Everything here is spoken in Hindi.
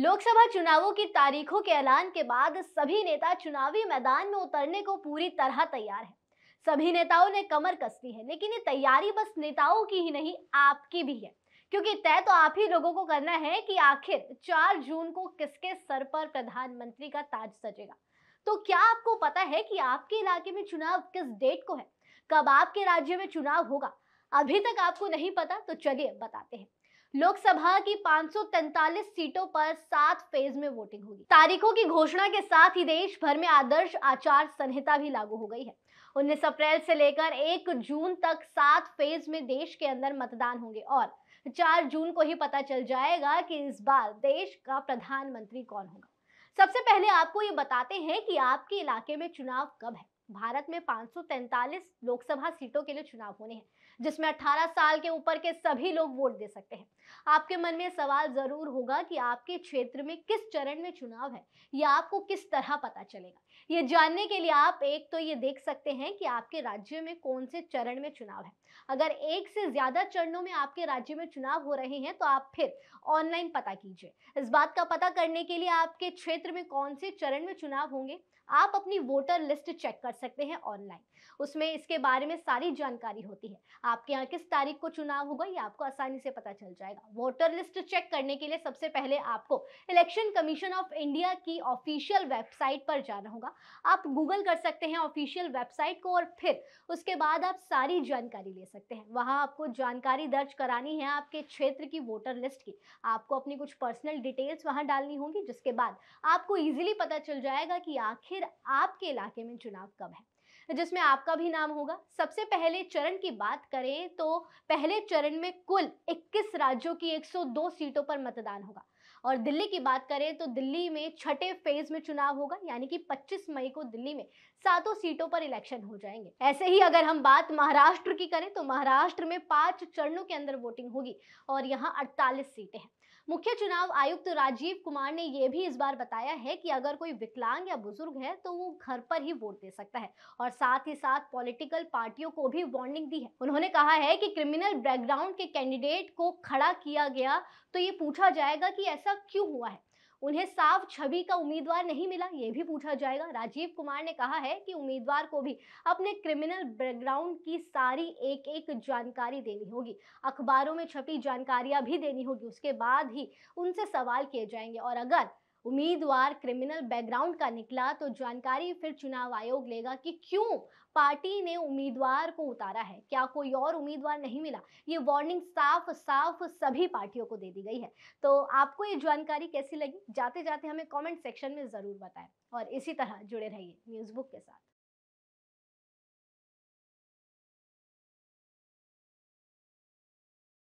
लोकसभा चुनावों की तारीखों के ऐलान के बाद सभी नेता चुनावी मैदान में उतरने को पूरी तरह तैयार है सभी नेताओं ने कमर कस ली है लेकिन ये तैयारी बस नेताओं की ही नहीं आपकी भी है क्योंकि तय तो आप ही लोगों को करना है कि आखिर 4 जून को किसके सर पर प्रधानमंत्री का ताज सजेगा तो क्या आपको पता है कि आपके इलाके में चुनाव किस डेट को है कब आपके राज्य में चुनाव होगा अभी तक आपको नहीं पता तो चलिए बताते हैं लोकसभा की 543 सीटों पर सात फेज में वोटिंग होगी तारीखों की घोषणा के साथ ही देश भर में आदर्श आचार संहिता भी लागू हो गई है उन्नीस अप्रैल से लेकर 1 जून तक सात फेज में देश के अंदर मतदान होंगे और 4 जून को ही पता चल जाएगा कि इस बार देश का प्रधानमंत्री कौन होगा सबसे पहले आपको ये बताते हैं कि आपके इलाके में चुनाव कब है भारत में 543 लोकसभा सीटों के लिए चुनाव होने हैं जिसमें 18 साल के ऊपर के सभी लोग वोट दे सकते हैं आपके मन में सवाल जरूर होगा कि आपके क्षेत्र में किस चरण में चुनाव है या आपको किस तरह पता चलेगा ये जानने के लिए आप एक तो ये देख सकते हैं कि आपके राज्य में कौन से चरण में चुनाव है अगर एक से ज्यादा चरणों में आपके राज्य में चुनाव हो रहे हैं तो आप फिर ऑनलाइन पता कीजिए इस बात का पता करने के लिए आपके क्षेत्र में कौन से चरण में चुनाव होंगे आप अपनी वोटर लिस्ट चेक कर सकते हैं ऑनलाइन उसमें इसके बारे में सारी जानकारी होती है आपके यहाँ किस तारीख को चुनाव होगा ये आपको आसानी से पता चल जाएगा वोटर लिस्ट चेक करने के लिए सबसे पहले आपको इलेक्शन कमीशन ऑफ इंडिया की ऑफिशियल वेबसाइट पर जाना होगा आप गूगल कर सकते हैं ऑफिशियल वेबसाइट को और फिर उसके बाद आप सारी जानकारी ले सकते हैं वहाँ आपको जानकारी दर्ज करानी है आपके क्षेत्र की वोटर लिस्ट की आपको अपनी कुछ पर्सनल डिटेल्स वहाँ डालनी होगी जिसके बाद आपको ईजिली पता चल जाएगा कि आखिर आपके इलाके में चुनाव कब क्लब है जिसमें आपका भी नाम होगा सबसे पहले चरण की बात करें तो पहले चरण में कुल 21 राज्यों की 102 सीटों पर मतदान होगा और दिल्ली की बात करें तो दिल्ली में छठे फेज में चुनाव होगा यानी कि 25 मई को दिल्ली में सातों सीटों पर इलेक्शन हो जाएंगे ऐसे ही अगर हम बात महाराष्ट्र की करें तो महाराष्ट्र में पांच चरणों के अंदर वोटिंग होगी और यहाँ अड़तालीस सीटें हैं मुख्य चुनाव आयुक्त राजीव कुमार ने यह भी इस बार बताया है कि अगर कोई विकलांग या बुजुर्ग है तो वो घर पर ही वोट दे सकता है और साथ ही साथ पॉलिटिकल पार्टियों को भी वार्निंग दी है उन्होंने कहा है कि क्रिमिनल बैकग्राउंड के कैंडिडेट को खड़ा किया गया तो ये पूछा जाएगा कि ऐसा ऐसा क्यों हुआ है उन्हें साफ छवि का उम्मीदवार नहीं मिला ये भी पूछा जाएगा राजीव कुमार ने कहा है कि उम्मीदवार को भी अपने क्रिमिनल बैकग्राउंड की सारी एक एक जानकारी देनी होगी अखबारों में छपी जानकारियां भी देनी होगी उसके बाद ही उनसे सवाल किए जाएंगे और अगर उम्मीदवार क्रिमिनल बैकग्राउंड का निकला तो जानकारी फिर चुनाव आयोग लेगा कि क्यों पार्टी ने उम्मीदवार को उतारा है क्या कोई और उम्मीदवार नहीं मिला ये वार्निंग साफ साफ सभी पार्टियों को दे दी गई है तो आपको ये जानकारी कैसी लगी जाते जाते हमें कमेंट सेक्शन में ज़रूर बताएं और इसी तरह जुड़े रहिए न्यूज़ बुक के साथ